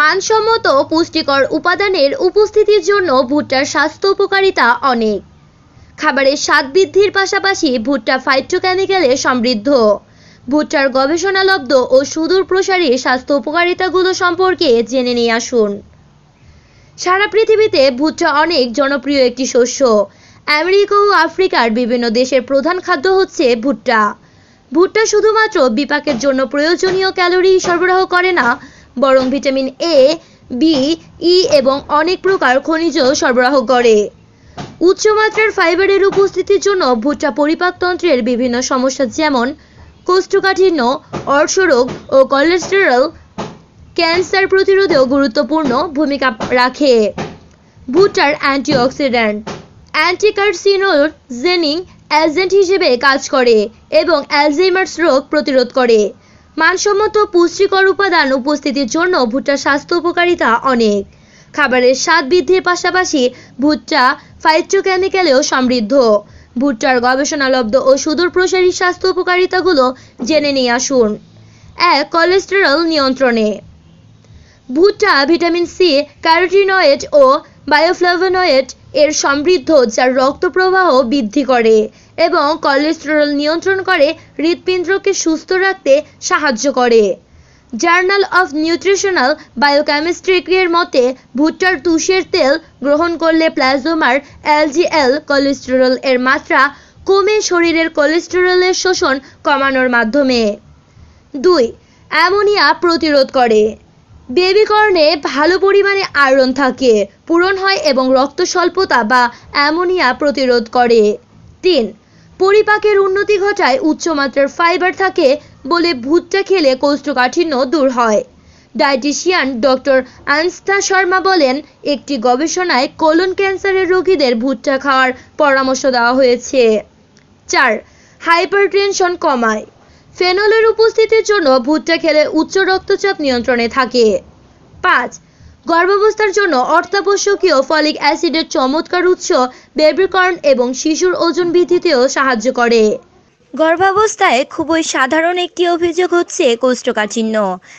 মানসম্মত পুষ্টিকর উপাদানের উপস্থিতির জন্য ভুট্টার স্বাস্থ্য উপকারিতা অনেক খাবারের স্বাদ বৃদ্ধির পাশাপাশি ভুট্টা ফাইট্রোকেমিক্যালে সমৃদ্ধ ভুট্টার গবেষণালব্ধ ও সুদূর প্রসারী স্বাস্থ্য উপকারিতাগুলো সম্পর্কে জেনে নিয়ে আসুন সারা পৃথিবীতে ভুট্টা অনেক জনপ্রিয় একটি শস্য আমেরিকা ও আফ্রিকার বিভিন্ন দেশের প্রধান খাদ্য হচ্ছে ভুট্টা ভুট্টা শুধুমাত্র বিপাকের জন্য প্রয়োজনীয় ক্যালোরি সরবরাহ করে না বরং ভিটামিন এ বি ই এবং অনেক প্রকার খনিজ সরবরাহ করে উচ্চমাত্রার ফাইবারের উপস্থিতির জন্য ভুট্টা পরিপাকতন্ত্রের বিভিন্ন সমস্যা যেমন কোষ্ঠকাঠিন্য অর্শরোগ ও কোলেস্টেরল ক্যান্সার প্রতিরোধেও গুরুত্বপূর্ণ ভূমিকা রাখে ভুট্টার অ্যান্টিঅক্সিডেন্ট জেনিং এজেন্ট হিসেবে কাজ করে এবং অ্যালজেমার্স রোগ প্রতিরোধ করে মানসম্মত পুষ্টিকর উপাদান উপস্থিতির জন্য ভুট্টার স্বাস্থ্য উপকারিতা অনেক খাবারের স্বাদ বৃদ্ধির পাশাপাশি ভুট্টা ফাইট্রোকেমিক্যালেও সমৃদ্ধ ভুট্টার গবেষণালব্ধ ও সুদূর প্রসারী স্বাস্থ্য উপকারিতাগুলো জেনে নিয়ে আসুন এক কোলেস্টেরল নিয়ন্ত্রণে ভুট্টা ভিটামিন সি ক্যারোটিনয়েড ও বায়োফ্লাভোনয়েড এর সমৃদ্ধ যা রক্ত প্রবাহ বৃদ্ধি করে এবং কোলেস্টেরল নিয়ন্ত্রণ করে হৃৎপিণ্ডকে সুস্থ রাখতে সাহায্য করে জার্নাল অফ নিউট্রিশনাল বায়োকেমিস্ট্রিক্রির মতে ভুট্টার তুষের তেল গ্রহণ করলে প্লাজমার এলজিএল কোলেস্টেরল এর মাত্রা কমে শরীরের কোলেস্টেরলের শোষণ কমানোর মাধ্যমে দুই অ্যামোনিয়া প্রতিরোধ করে বেবিকর্নে ভালো পরিমাণে আয়রন থাকে পূরণ হয় এবং রক্ত স্বল্পতা বা অ্যামোনিয়া প্রতিরোধ করে তিন পরিপাকের উন্নতি ঘটায় উচ্চমাত্রার ফাইবার থাকে বলে ভুট্টা খেলে কোষ্ঠকাঠিন্য দূর হয় ডায়েটিশিয়ান ডক্টর আনস্থা শর্মা বলেন একটি গবেষণায় কোলন ক্যান্সারের রোগীদের ভুট্টা খাওয়ার পরামর্শ দেওয়া হয়েছে চার হাইপারটেনশন কমায় ফেনলের উপস্থিতির জন্য ভুট্টা খেলে উচ্চ রক্তচাপ নিয়ন্ত্রণে থাকে পাঁচ গর্ভাবস্থার জন্য অর্থাবশ্যকীয় ফলিক অ্যাসিডের চমৎকার উৎস বেবিকর্ণ এবং শিশুর ওজন বৃদ্ধিতেও সাহায্য করে গর্ভাবস্থায় খুবই সাধারণ একটি অভিযোগ হচ্ছে কোষ্ঠকাঠিন্য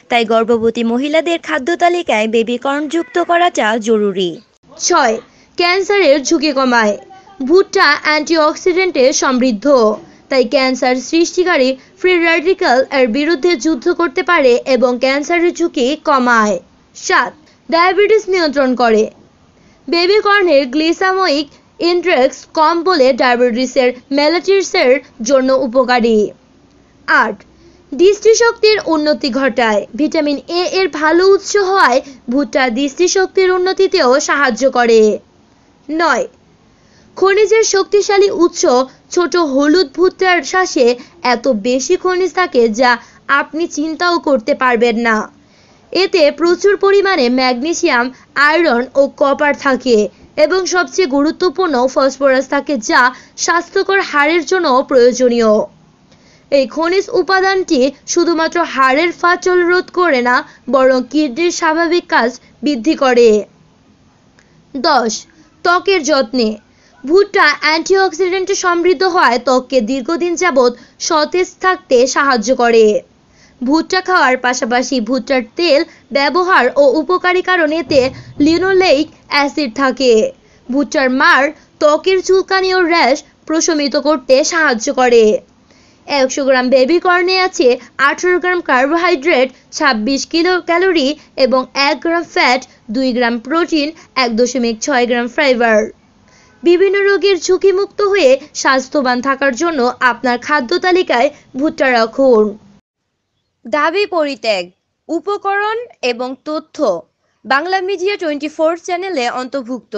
তাই গর্ভবতী মহিলাদের খাদ্য তালিকায় বেবিকর্ণ যুক্ত করাটা জরুরি ছয় ক্যান্সারের ঝুঁকি কমায় ভুট্টা অ্যান্টিঅক্সিডেন্টে সমৃদ্ধ তাই ক্যান্সার সৃষ্টিকারী ফ্রি র্যাডিক্যাল এর বিরুদ্ধে যুদ্ধ করতে পারে এবং ক্যান্সারের ঝুঁকি কমায় সাত ডায়াবেটিস নিয়ন্ত্রণ করে বেবি কর্নের গ্লিসাময়িক ইন্ট্রেক্স কম বলে ডায়াবেটিসের ম্যালাটিসের জন্য উপকারী আট দৃষ্টিশক্তির উন্নতি ঘটায় ভিটামিন এ এর ভালো উৎস হওয়ায় ভুট্টা দৃষ্টিশক্তির উন্নতিতেও সাহায্য করে নয় খনিজের শক্তিশালী উৎস ছোট হলুদ ভুট্টার শ্বাসে এত বেশি খনিজ থাকে যা আপনি চিন্তাও করতে পারবেন না এতে প্রচুর পরিমাণে ম্যাগনেশিয়াম আয়রন ও কপার থাকে এবং সবচেয়ে গুরুত্বপূর্ণ ফসফরাস থাকে যা স্বাস্থ্যকর হাড়ের জন্য প্রয়োজনীয় এই খনিজ উপাদানটি শুধুমাত্র হাড়ের ফাচল রোধ করে না বরং কিডনির স্বাভাবিক কাজ বৃদ্ধি করে দশ ত্বকের যত্নে ভুট্টা অ্যান্টিঅক্সিডেন্টে সমৃদ্ধ হয় ত্বককে দীর্ঘদিন যাবৎ সতেজ থাকতে সাহায্য করে ভুট্টা খাওয়ার পাশাপাশি ভুট্টার তেল ব্যবহার ও উপকারী কারণ এতে লিনোলেইক অ্যাসিড থাকে ভুট্টার মার ত্বকের চুলকানি ও র্যাশ প্রশমিত করতে সাহায্য করে একশো গ্রাম বেবি কর্নে আছে আঠেরো গ্রাম কার্বোহাইড্রেট ছাব্বিশ কিলো ক্যালোরি এবং এক গ্রাম ফ্যাট দুই গ্রাম প্রোটিন এক দশমিক ছয় গ্রাম ফাইবার বিভিন্ন রোগের ঝুঁকিমুক্ত হয়ে স্বাস্থ্যবান থাকার জন্য আপনার খাদ্য তালিকায় ভুট্টা রাখুন দাবি পরিত্যাগ উপকরণ এবং তথ্য বাংলা মিডিয়া টোয়েন্টি ফোর চ্যানেলে অন্তর্ভুক্ত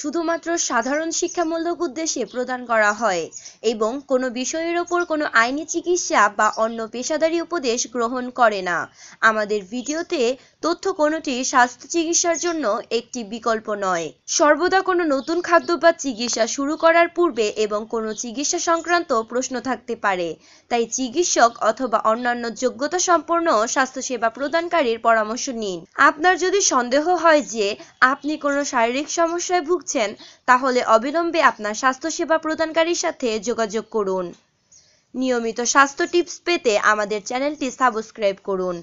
শুধুমাত্র সাধারণ শিক্ষামূলক উদ্দেশ্যে প্রদান করা হয় এবং কোনো বিষয়ের ওপর কোনো আইনি চিকিৎসা বা অন্য পেশাদারী উপদেশ গ্রহণ করে না আমাদের ভিডিওতে তথ্য কোনোটি স্বাস্থ্য চিকিৎসার জন্য একটি বিকল্প নয় সর্বদা কোনো নতুন খাদ্য বা চিকিৎসা শুরু করার পূর্বে এবং কোনো চিকিৎসা সংক্রান্ত প্রশ্ন থাকতে পারে তাই চিকিৎসক অথবা অন্যান্য যোগ্যতা সম্পন্ন স্বাস্থ্যসেবা প্রদানকারীর পরামর্শ নিন আপনার যদি সন্দেহ হয় যে আপনি কোনো শারীরিক সমস্যায় ভুগ ভুগছেন তাহলে অবিলম্বে আপনার স্বাস্থ্যসেবা প্রদানকারীর সাথে যোগাযোগ করুন নিয়মিত স্বাস্থ্য টিপস পেতে আমাদের চ্যানেলটি সাবস্ক্রাইব করুন